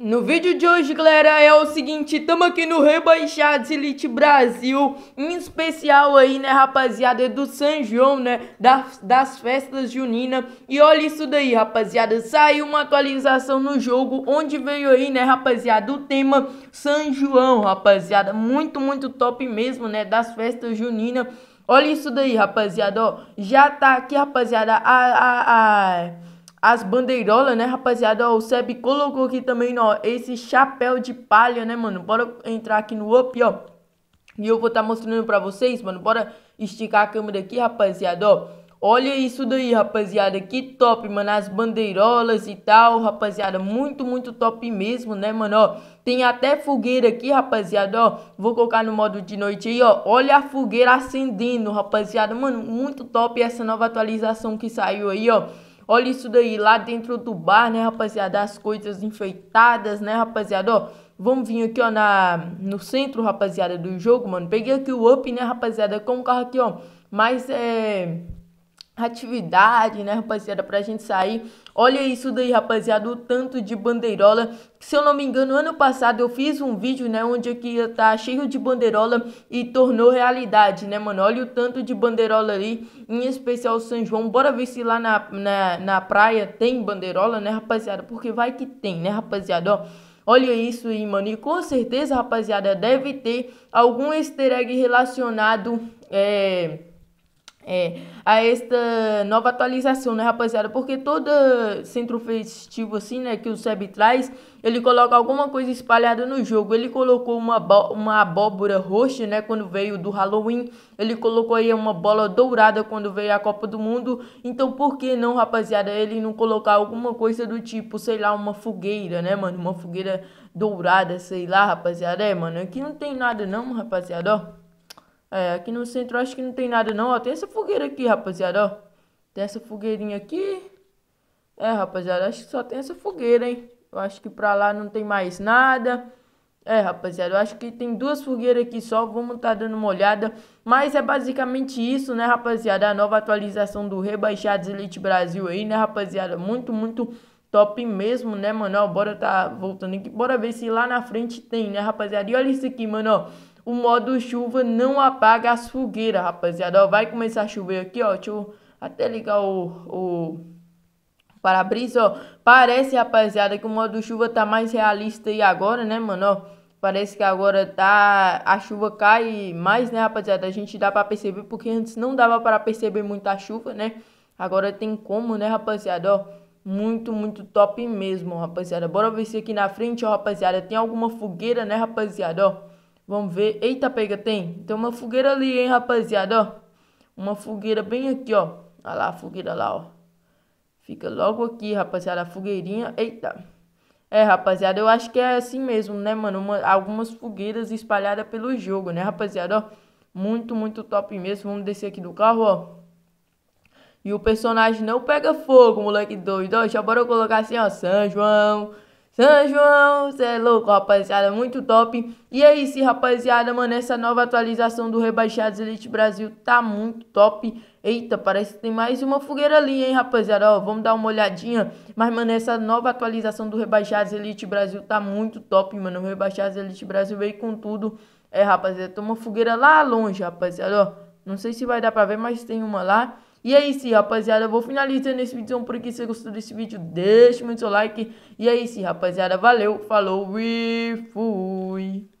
No vídeo de hoje, galera, é o seguinte, tamo aqui no Rebaixados Elite Brasil, em especial aí, né, rapaziada, é do São João, né, das, das festas juninas. E olha isso daí, rapaziada, saiu uma atualização no jogo, onde veio aí, né, rapaziada, o tema São João, rapaziada, muito, muito top mesmo, né, das festas juninas. Olha isso daí, rapaziada, ó, já tá aqui, rapaziada, a... a, a as bandeirolas, né, rapaziada? Ó, o Seb colocou aqui também, ó, esse chapéu de palha, né, mano? Bora entrar aqui no up, ó. E eu vou estar tá mostrando pra vocês, mano. Bora esticar a câmera aqui, rapaziada, ó. Olha isso daí, rapaziada. Que top, mano. As bandeirolas e tal, rapaziada. Muito, muito top mesmo, né, mano? Ó, tem até fogueira aqui, rapaziada, ó. Vou colocar no modo de noite aí, ó. Olha a fogueira acendendo, rapaziada. Mano, muito top essa nova atualização que saiu aí, ó. Olha isso daí, lá dentro do bar, né, rapaziada? As coisas enfeitadas, né, rapaziada? Ó, Vamos vir aqui, ó, na, no centro, rapaziada, do jogo, mano. Peguei aqui o up, né, rapaziada, com o carro aqui, ó. Mas, é atividade, né, rapaziada, pra gente sair. Olha isso daí, rapaziada, o tanto de bandeirola. Se eu não me engano, ano passado eu fiz um vídeo, né, onde aqui ia tá cheio de bandeirola e tornou realidade, né, mano? Olha o tanto de bandeirola ali, em especial São João. Bora ver se lá na, na, na praia tem bandeirola, né, rapaziada? Porque vai que tem, né, rapaziada, ó. Olha isso aí, mano. E com certeza, rapaziada, deve ter algum easter egg relacionado. É é, a esta nova atualização, né, rapaziada? Porque todo centro festivo, assim, né, que o SEB traz, ele coloca alguma coisa espalhada no jogo. Ele colocou uma, uma abóbora roxa, né, quando veio do Halloween. Ele colocou aí uma bola dourada quando veio a Copa do Mundo. Então, por que não, rapaziada, ele não colocar alguma coisa do tipo, sei lá, uma fogueira, né, mano? Uma fogueira dourada, sei lá, rapaziada. É, mano, aqui não tem nada não, rapaziada, ó. É, aqui no centro acho que não tem nada não, ó. Tem essa fogueira aqui, rapaziada, ó. Tem essa fogueirinha aqui. É, rapaziada, acho que só tem essa fogueira, hein. Eu acho que pra lá não tem mais nada. É, rapaziada, eu acho que tem duas fogueiras aqui só, vamos tá dando uma olhada. Mas é basicamente isso, né, rapaziada? A nova atualização do Rebaixados Elite Brasil aí, né, rapaziada? Muito, muito top mesmo, né, mano? Ó, bora tá voltando aqui, bora ver se lá na frente tem, né, rapaziada? E olha isso aqui, mano, ó o modo chuva não apaga as fogueiras, rapaziada. Ó, vai começar a chover aqui, ó. Deixa eu até ligar o, o para-brisa, ó. Parece, rapaziada, que o modo chuva tá mais realista aí agora, né, mano, ó. Parece que agora tá a chuva cai mais, né, rapaziada? A gente dá para perceber porque antes não dava para perceber muita chuva, né? Agora tem como, né, rapaziada? Ó, muito, muito top mesmo, rapaziada. Bora ver se aqui na frente, ó, rapaziada, tem alguma fogueira, né, rapaziada? Ó. Vamos ver. Eita, pega, tem. Tem uma fogueira ali, hein, rapaziada, ó. Uma fogueira bem aqui, ó. Olha lá a fogueira lá, ó. Fica logo aqui, rapaziada, a fogueirinha. Eita. É, rapaziada, eu acho que é assim mesmo, né, mano? Uma, algumas fogueiras espalhadas pelo jogo, né, rapaziada? Ó, muito, muito top mesmo. Vamos descer aqui do carro, ó. E o personagem não pega fogo, moleque doido. Ó, já bora colocar assim, ó, São João. São João, você é louco, rapaziada, muito top. E é isso, rapaziada, mano, essa nova atualização do Rebaixados Elite Brasil tá muito top. Eita, parece que tem mais uma fogueira ali, hein, rapaziada, ó, vamos dar uma olhadinha. Mas, mano, essa nova atualização do Rebaixados Elite Brasil tá muito top, mano. O Rebaixados Elite Brasil veio com tudo. É, rapaziada, tem uma fogueira lá longe, rapaziada, ó. Não sei se vai dar pra ver, mas tem uma lá. E é isso, rapaziada. Eu vou finalizando esse vídeo por aqui. Se você gostou desse vídeo, deixa muito seu like. E é isso, rapaziada. Valeu, falou e fui.